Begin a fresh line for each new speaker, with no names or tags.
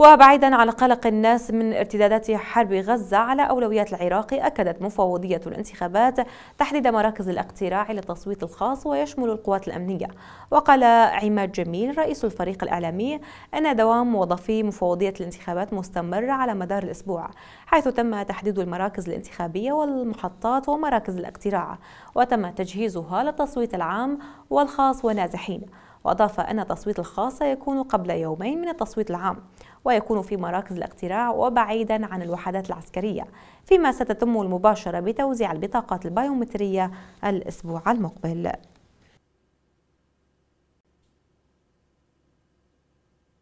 وبعيدا عن قلق الناس من ارتدادات حرب غزة على أولويات العراق أكدت مفوضية الانتخابات تحديد مراكز الاقتراع للتصويت الخاص ويشمل القوات الأمنية وقال عماد جميل رئيس الفريق الإعلامي أن دوام موظفي مفوضية الانتخابات مستمر على مدار الأسبوع حيث تم تحديد المراكز الانتخابية والمحطات ومراكز الاقتراع وتم تجهيزها للتصويت العام والخاص ونازحين وأضاف أن التصويت الخاص سيكون قبل يومين من التصويت العام ويكون في مراكز الاقتراع وبعيدا عن الوحدات العسكرية فيما ستتم المباشرة بتوزيع البطاقات البيومترية الأسبوع المقبل